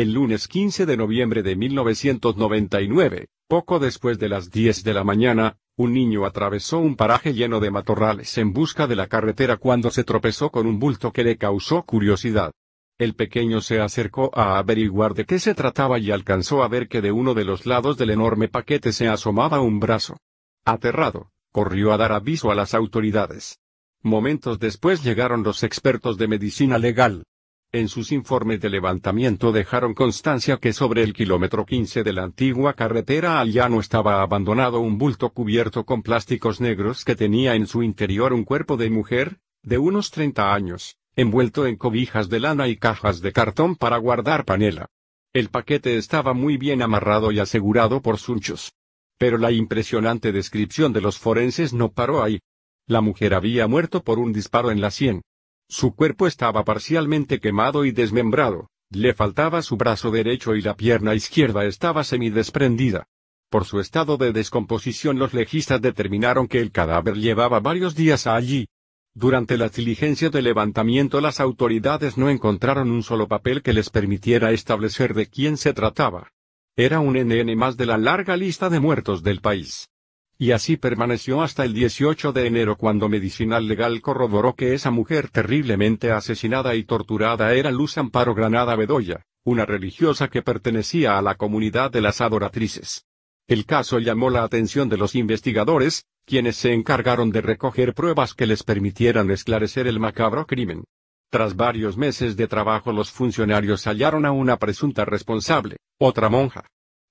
El lunes 15 de noviembre de 1999, poco después de las 10 de la mañana, un niño atravesó un paraje lleno de matorrales en busca de la carretera cuando se tropezó con un bulto que le causó curiosidad. El pequeño se acercó a averiguar de qué se trataba y alcanzó a ver que de uno de los lados del enorme paquete se asomaba un brazo. Aterrado, corrió a dar aviso a las autoridades. Momentos después llegaron los expertos de medicina legal, en sus informes de levantamiento dejaron constancia que sobre el kilómetro 15 de la antigua carretera al llano estaba abandonado un bulto cubierto con plásticos negros que tenía en su interior un cuerpo de mujer, de unos 30 años, envuelto en cobijas de lana y cajas de cartón para guardar panela. El paquete estaba muy bien amarrado y asegurado por sunchos. Pero la impresionante descripción de los forenses no paró ahí. La mujer había muerto por un disparo en la sien. Su cuerpo estaba parcialmente quemado y desmembrado, le faltaba su brazo derecho y la pierna izquierda estaba semidesprendida. Por su estado de descomposición los legistas determinaron que el cadáver llevaba varios días allí. Durante las diligencias de levantamiento las autoridades no encontraron un solo papel que les permitiera establecer de quién se trataba. Era un NN más de la larga lista de muertos del país. Y así permaneció hasta el 18 de enero cuando Medicinal Legal corroboró que esa mujer terriblemente asesinada y torturada era Luz Amparo Granada Bedoya, una religiosa que pertenecía a la comunidad de las adoratrices. El caso llamó la atención de los investigadores, quienes se encargaron de recoger pruebas que les permitieran esclarecer el macabro crimen. Tras varios meses de trabajo los funcionarios hallaron a una presunta responsable, otra monja,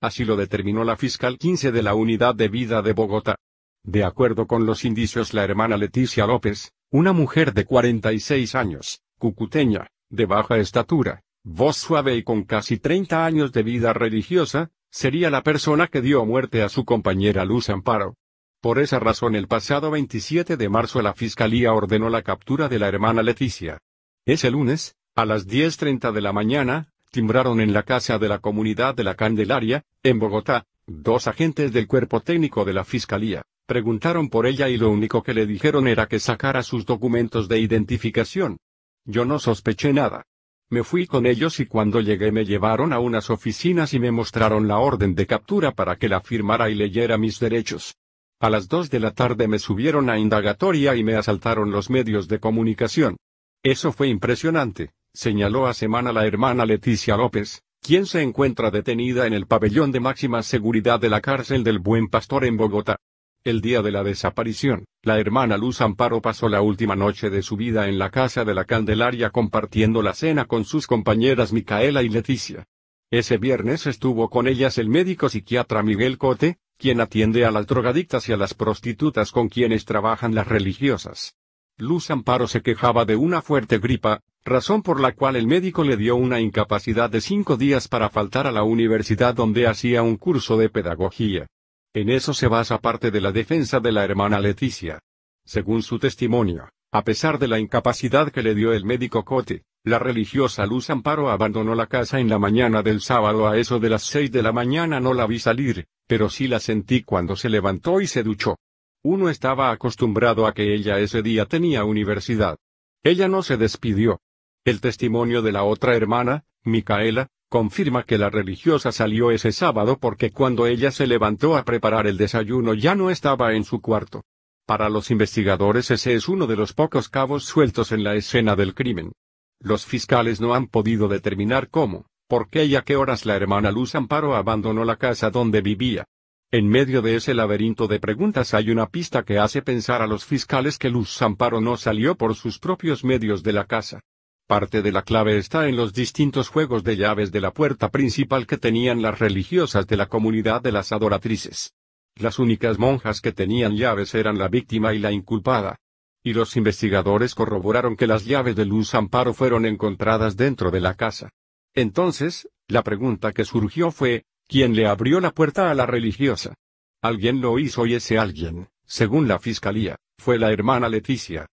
Así lo determinó la fiscal 15 de la Unidad de Vida de Bogotá. De acuerdo con los indicios, la hermana Leticia López, una mujer de 46 años, cucuteña, de baja estatura, voz suave y con casi 30 años de vida religiosa, sería la persona que dio muerte a su compañera Luz Amparo. Por esa razón el pasado 27 de marzo la Fiscalía ordenó la captura de la hermana Leticia. Ese lunes, a las 10.30 de la mañana, timbraron en la casa de la comunidad de la Candelaria, en Bogotá, dos agentes del cuerpo técnico de la Fiscalía, preguntaron por ella y lo único que le dijeron era que sacara sus documentos de identificación. Yo no sospeché nada. Me fui con ellos y cuando llegué me llevaron a unas oficinas y me mostraron la orden de captura para que la firmara y leyera mis derechos. A las dos de la tarde me subieron a indagatoria y me asaltaron los medios de comunicación. Eso fue impresionante señaló a semana la hermana Leticia López, quien se encuentra detenida en el pabellón de máxima seguridad de la cárcel del Buen Pastor en Bogotá. El día de la desaparición, la hermana Luz Amparo pasó la última noche de su vida en la casa de la Candelaria compartiendo la cena con sus compañeras Micaela y Leticia. Ese viernes estuvo con ellas el médico psiquiatra Miguel Cote, quien atiende a las drogadictas y a las prostitutas con quienes trabajan las religiosas. Luz Amparo se quejaba de una fuerte gripa, razón por la cual el médico le dio una incapacidad de cinco días para faltar a la universidad donde hacía un curso de pedagogía. En eso se basa parte de la defensa de la hermana Leticia. Según su testimonio, a pesar de la incapacidad que le dio el médico Cote, la religiosa Luz Amparo abandonó la casa en la mañana del sábado a eso de las seis de la mañana no la vi salir, pero sí la sentí cuando se levantó y se duchó. Uno estaba acostumbrado a que ella ese día tenía universidad. Ella no se despidió, el testimonio de la otra hermana, Micaela, confirma que la religiosa salió ese sábado porque cuando ella se levantó a preparar el desayuno ya no estaba en su cuarto. Para los investigadores ese es uno de los pocos cabos sueltos en la escena del crimen. Los fiscales no han podido determinar cómo, por qué y a qué horas la hermana Luz Amparo abandonó la casa donde vivía. En medio de ese laberinto de preguntas hay una pista que hace pensar a los fiscales que Luz Amparo no salió por sus propios medios de la casa. Parte de la clave está en los distintos juegos de llaves de la puerta principal que tenían las religiosas de la comunidad de las adoratrices. Las únicas monjas que tenían llaves eran la víctima y la inculpada. Y los investigadores corroboraron que las llaves de Luz Amparo fueron encontradas dentro de la casa. Entonces, la pregunta que surgió fue, ¿quién le abrió la puerta a la religiosa? Alguien lo hizo y ese alguien, según la fiscalía, fue la hermana Leticia,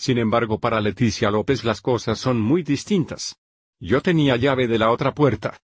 sin embargo, para Leticia López las cosas son muy distintas. Yo tenía llave de la otra puerta.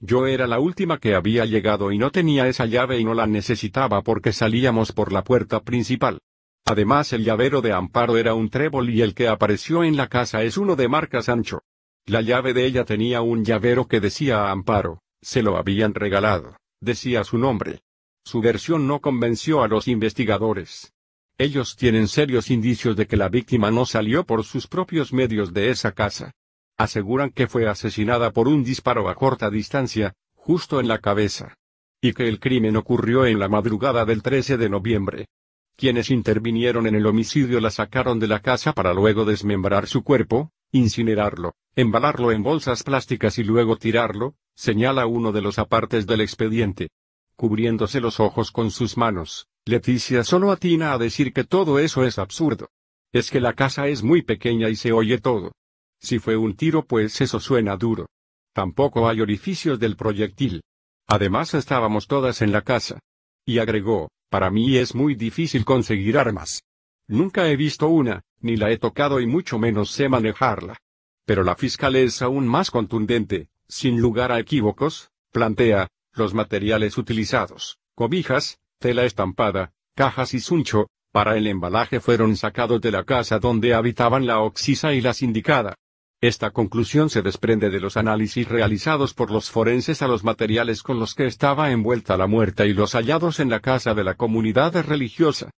Yo era la última que había llegado y no tenía esa llave y no la necesitaba porque salíamos por la puerta principal. Además el llavero de Amparo era un trébol y el que apareció en la casa es uno de marca Sancho. La llave de ella tenía un llavero que decía Amparo, se lo habían regalado, decía su nombre. Su versión no convenció a los investigadores, ellos tienen serios indicios de que la víctima no salió por sus propios medios de esa casa. Aseguran que fue asesinada por un disparo a corta distancia, justo en la cabeza. Y que el crimen ocurrió en la madrugada del 13 de noviembre. Quienes intervinieron en el homicidio la sacaron de la casa para luego desmembrar su cuerpo, incinerarlo, embalarlo en bolsas plásticas y luego tirarlo, señala uno de los apartes del expediente. Cubriéndose los ojos con sus manos, Leticia solo atina a decir que todo eso es absurdo. Es que la casa es muy pequeña y se oye todo. Si fue un tiro pues eso suena duro. Tampoco hay orificios del proyectil. Además estábamos todas en la casa. Y agregó, para mí es muy difícil conseguir armas. Nunca he visto una, ni la he tocado y mucho menos sé manejarla. Pero la fiscal es aún más contundente, sin lugar a equívocos, plantea, los materiales utilizados, cobijas, tela estampada, cajas y suncho, para el embalaje fueron sacados de la casa donde habitaban la oxisa y la sindicada. Esta conclusión se desprende de los análisis realizados por los forenses a los materiales con los que estaba envuelta la muerta y los hallados en la casa de la comunidad religiosa.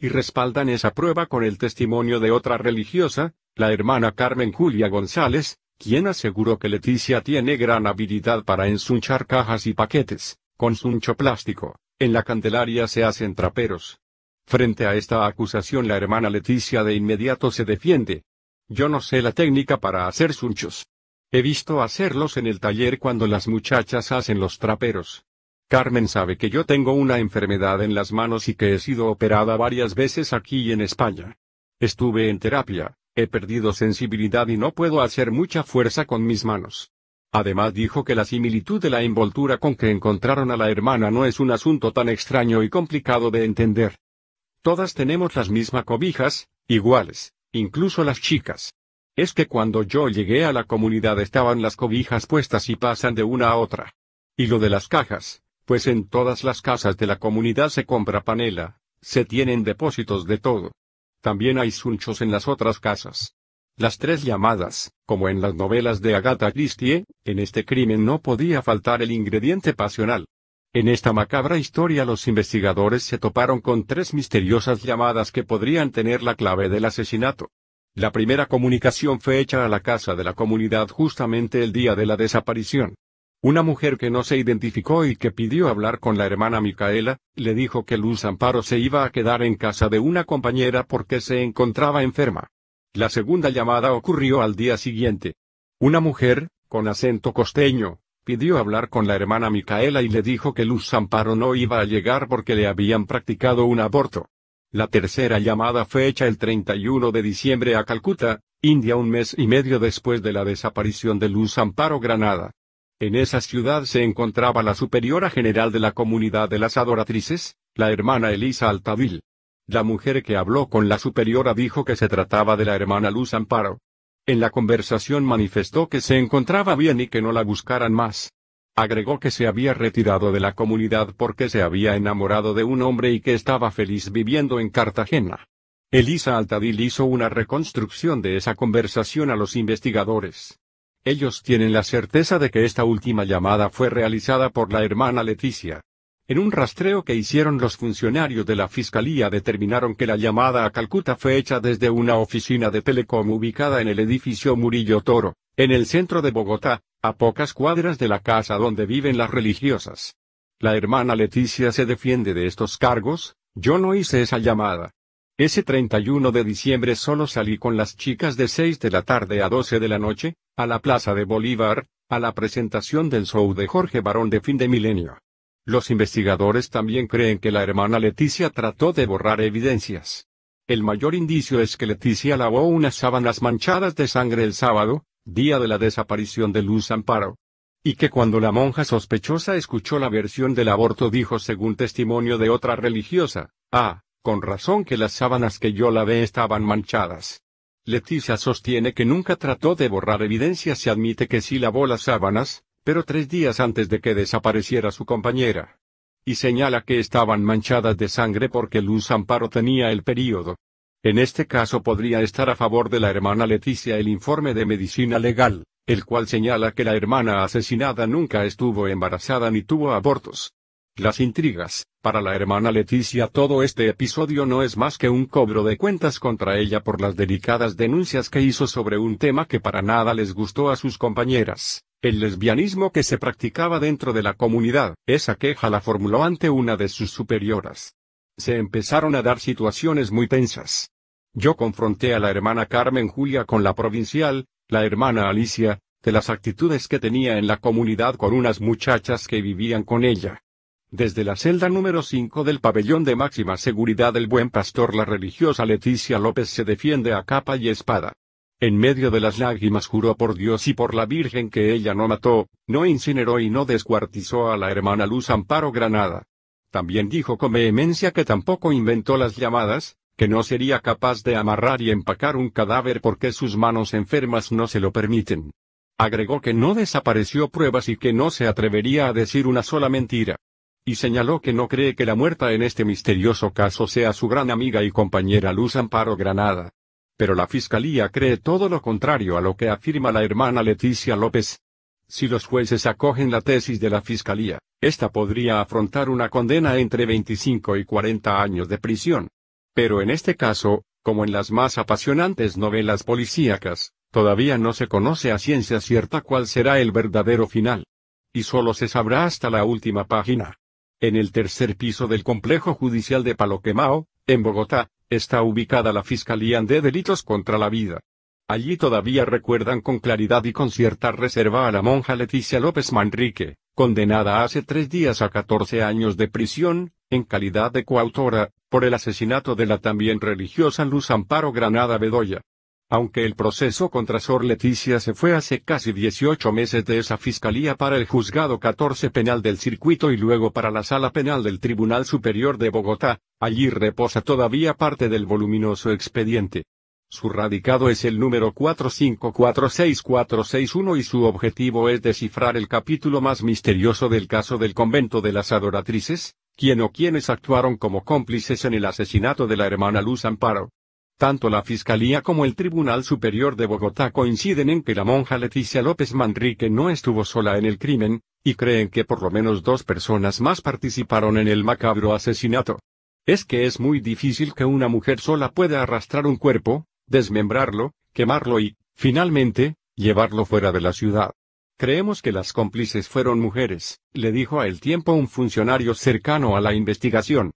Y respaldan esa prueba con el testimonio de otra religiosa, la hermana Carmen Julia González, quien aseguró que Leticia tiene gran habilidad para ensunchar cajas y paquetes, con suncho plástico. En la Candelaria se hacen traperos. Frente a esta acusación la hermana Leticia de inmediato se defiende. Yo no sé la técnica para hacer sunchos. He visto hacerlos en el taller cuando las muchachas hacen los traperos. Carmen sabe que yo tengo una enfermedad en las manos y que he sido operada varias veces aquí en España. Estuve en terapia, he perdido sensibilidad y no puedo hacer mucha fuerza con mis manos. Además dijo que la similitud de la envoltura con que encontraron a la hermana no es un asunto tan extraño y complicado de entender. Todas tenemos las mismas cobijas, iguales, incluso las chicas. Es que cuando yo llegué a la comunidad estaban las cobijas puestas y pasan de una a otra. Y lo de las cajas, pues en todas las casas de la comunidad se compra panela, se tienen depósitos de todo. También hay sunchos en las otras casas. Las tres llamadas, como en las novelas de Agatha Christie, en este crimen no podía faltar el ingrediente pasional. En esta macabra historia los investigadores se toparon con tres misteriosas llamadas que podrían tener la clave del asesinato. La primera comunicación fue hecha a la casa de la comunidad justamente el día de la desaparición. Una mujer que no se identificó y que pidió hablar con la hermana Micaela, le dijo que Luz Amparo se iba a quedar en casa de una compañera porque se encontraba enferma. La segunda llamada ocurrió al día siguiente. Una mujer, con acento costeño, pidió hablar con la hermana Micaela y le dijo que Luz Amparo no iba a llegar porque le habían practicado un aborto. La tercera llamada fue hecha el 31 de diciembre a Calcuta, India un mes y medio después de la desaparición de Luz Amparo Granada. En esa ciudad se encontraba la superiora general de la comunidad de las adoratrices, la hermana Elisa Altavil. La mujer que habló con la superiora dijo que se trataba de la hermana Luz Amparo. En la conversación manifestó que se encontraba bien y que no la buscaran más. Agregó que se había retirado de la comunidad porque se había enamorado de un hombre y que estaba feliz viviendo en Cartagena. Elisa Altadil hizo una reconstrucción de esa conversación a los investigadores. Ellos tienen la certeza de que esta última llamada fue realizada por la hermana Leticia. En un rastreo que hicieron los funcionarios de la Fiscalía determinaron que la llamada a Calcuta fue hecha desde una oficina de Telecom ubicada en el edificio Murillo Toro, en el centro de Bogotá, a pocas cuadras de la casa donde viven las religiosas. La hermana Leticia se defiende de estos cargos, yo no hice esa llamada. Ese 31 de diciembre solo salí con las chicas de 6 de la tarde a 12 de la noche, a la Plaza de Bolívar, a la presentación del show de Jorge Barón de fin de milenio. Los investigadores también creen que la hermana Leticia trató de borrar evidencias. El mayor indicio es que Leticia lavó unas sábanas manchadas de sangre el sábado, día de la desaparición de Luz Amparo. Y que cuando la monja sospechosa escuchó la versión del aborto dijo según testimonio de otra religiosa, ah, con razón que las sábanas que yo lavé estaban manchadas. Leticia sostiene que nunca trató de borrar evidencias y admite que sí lavó las sábanas, pero tres días antes de que desapareciera su compañera. Y señala que estaban manchadas de sangre porque Luz Amparo tenía el período. En este caso podría estar a favor de la hermana Leticia el informe de medicina legal, el cual señala que la hermana asesinada nunca estuvo embarazada ni tuvo abortos. Las intrigas, para la hermana Leticia todo este episodio no es más que un cobro de cuentas contra ella por las delicadas denuncias que hizo sobre un tema que para nada les gustó a sus compañeras, el lesbianismo que se practicaba dentro de la comunidad, esa queja la formuló ante una de sus superioras. Se empezaron a dar situaciones muy tensas. Yo confronté a la hermana Carmen Julia con la provincial, la hermana Alicia, de las actitudes que tenía en la comunidad con unas muchachas que vivían con ella. Desde la celda número 5 del pabellón de máxima seguridad del buen pastor la religiosa Leticia López se defiende a capa y espada. En medio de las lágrimas juró por Dios y por la Virgen que ella no mató, no incineró y no descuartizó a la hermana Luz Amparo Granada. También dijo con vehemencia que tampoco inventó las llamadas, que no sería capaz de amarrar y empacar un cadáver porque sus manos enfermas no se lo permiten. Agregó que no desapareció pruebas y que no se atrevería a decir una sola mentira. Y señaló que no cree que la muerta en este misterioso caso sea su gran amiga y compañera Luz Amparo Granada. Pero la fiscalía cree todo lo contrario a lo que afirma la hermana Leticia López. Si los jueces acogen la tesis de la fiscalía, esta podría afrontar una condena entre 25 y 40 años de prisión. Pero en este caso, como en las más apasionantes novelas policíacas, todavía no se conoce a ciencia cierta cuál será el verdadero final. Y solo se sabrá hasta la última página. En el tercer piso del complejo judicial de Paloquemao, en Bogotá, está ubicada la Fiscalía de Delitos contra la Vida. Allí todavía recuerdan con claridad y con cierta reserva a la monja Leticia López Manrique, condenada hace tres días a 14 años de prisión, en calidad de coautora, por el asesinato de la también religiosa Luz Amparo Granada Bedoya. Aunque el proceso contra Sor Leticia se fue hace casi 18 meses de esa fiscalía para el juzgado 14 penal del circuito y luego para la sala penal del Tribunal Superior de Bogotá, allí reposa todavía parte del voluminoso expediente. Su radicado es el número 4546461 y su objetivo es descifrar el capítulo más misterioso del caso del convento de las adoratrices, quien o quienes actuaron como cómplices en el asesinato de la hermana Luz Amparo. Tanto la Fiscalía como el Tribunal Superior de Bogotá coinciden en que la monja Leticia López Manrique no estuvo sola en el crimen, y creen que por lo menos dos personas más participaron en el macabro asesinato. Es que es muy difícil que una mujer sola pueda arrastrar un cuerpo, desmembrarlo, quemarlo y, finalmente, llevarlo fuera de la ciudad. Creemos que las cómplices fueron mujeres, le dijo a El Tiempo un funcionario cercano a la investigación.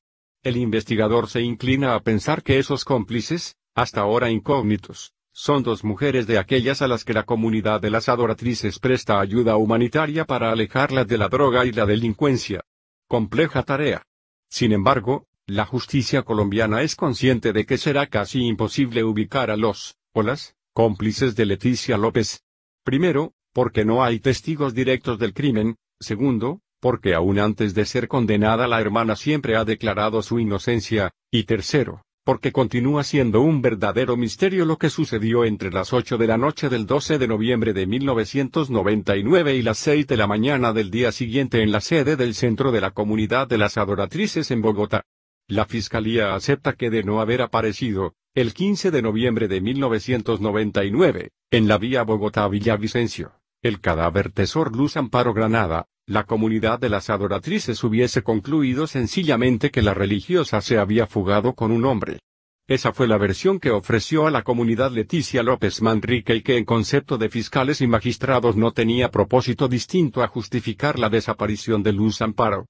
El investigador se inclina a pensar que esos cómplices, hasta ahora incógnitos, son dos mujeres de aquellas a las que la comunidad de las adoratrices presta ayuda humanitaria para alejarlas de la droga y la delincuencia. Compleja tarea. Sin embargo, la justicia colombiana es consciente de que será casi imposible ubicar a los, o las, cómplices de Leticia López. Primero, porque no hay testigos directos del crimen, segundo, porque aún antes de ser condenada la hermana siempre ha declarado su inocencia, y tercero, porque continúa siendo un verdadero misterio lo que sucedió entre las 8 de la noche del 12 de noviembre de 1999 y las 6 de la mañana del día siguiente en la sede del Centro de la Comunidad de las Adoratrices en Bogotá. La Fiscalía acepta que de no haber aparecido, el 15 de noviembre de 1999, en la vía Bogotá-Villavicencio, el cadáver Tesor Luz Amparo Granada, la comunidad de las adoratrices hubiese concluido sencillamente que la religiosa se había fugado con un hombre. Esa fue la versión que ofreció a la comunidad Leticia López Manrique y que en concepto de fiscales y magistrados no tenía propósito distinto a justificar la desaparición de Luz Amparo.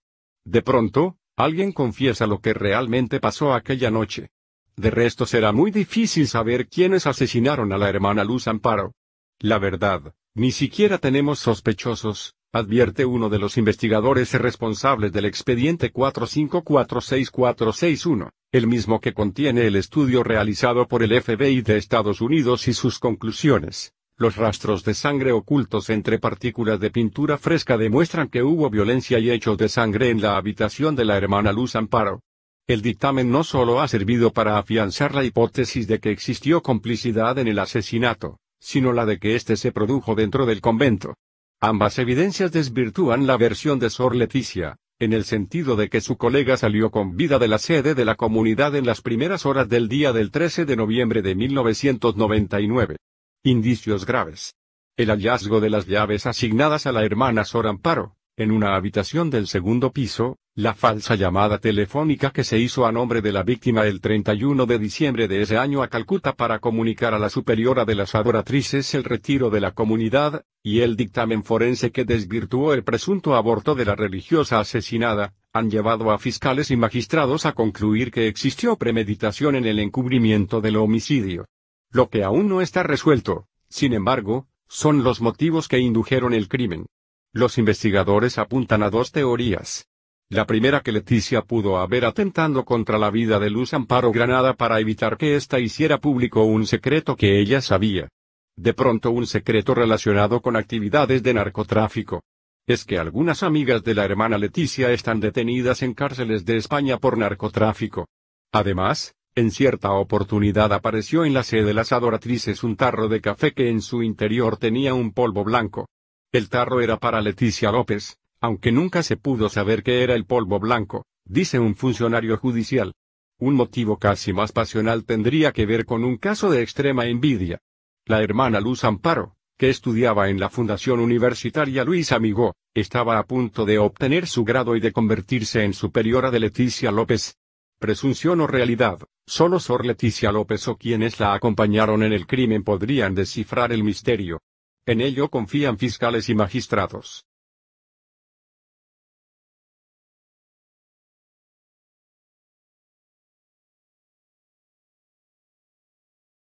De pronto, alguien confiesa lo que realmente pasó aquella noche. De resto será muy difícil saber quiénes asesinaron a la hermana Luz Amparo. La verdad, ni siquiera tenemos sospechosos, advierte uno de los investigadores responsables del expediente 4546461, el mismo que contiene el estudio realizado por el FBI de Estados Unidos y sus conclusiones. Los rastros de sangre ocultos entre partículas de pintura fresca demuestran que hubo violencia y hechos de sangre en la habitación de la hermana Luz Amparo. El dictamen no solo ha servido para afianzar la hipótesis de que existió complicidad en el asesinato, sino la de que éste se produjo dentro del convento. Ambas evidencias desvirtúan la versión de Sor Leticia, en el sentido de que su colega salió con vida de la sede de la comunidad en las primeras horas del día del 13 de noviembre de 1999. Indicios graves. El hallazgo de las llaves asignadas a la hermana Sor Amparo, en una habitación del segundo piso, la falsa llamada telefónica que se hizo a nombre de la víctima el 31 de diciembre de ese año a Calcuta para comunicar a la superiora de las adoratrices el retiro de la comunidad, y el dictamen forense que desvirtuó el presunto aborto de la religiosa asesinada, han llevado a fiscales y magistrados a concluir que existió premeditación en el encubrimiento del homicidio. Lo que aún no está resuelto, sin embargo, son los motivos que indujeron el crimen. Los investigadores apuntan a dos teorías. La primera que Leticia pudo haber atentando contra la vida de Luz Amparo Granada para evitar que ésta hiciera público un secreto que ella sabía. De pronto un secreto relacionado con actividades de narcotráfico. Es que algunas amigas de la hermana Leticia están detenidas en cárceles de España por narcotráfico. Además, en cierta oportunidad apareció en la sede de las adoratrices un tarro de café que en su interior tenía un polvo blanco. El tarro era para Leticia López, aunque nunca se pudo saber qué era el polvo blanco, dice un funcionario judicial. Un motivo casi más pasional tendría que ver con un caso de extrema envidia. La hermana Luz Amparo, que estudiaba en la Fundación Universitaria Luis Amigo, estaba a punto de obtener su grado y de convertirse en superiora de Leticia López. Presunción o realidad, solo Sor Leticia López o quienes la acompañaron en el crimen podrían descifrar el misterio. En ello confían fiscales y magistrados.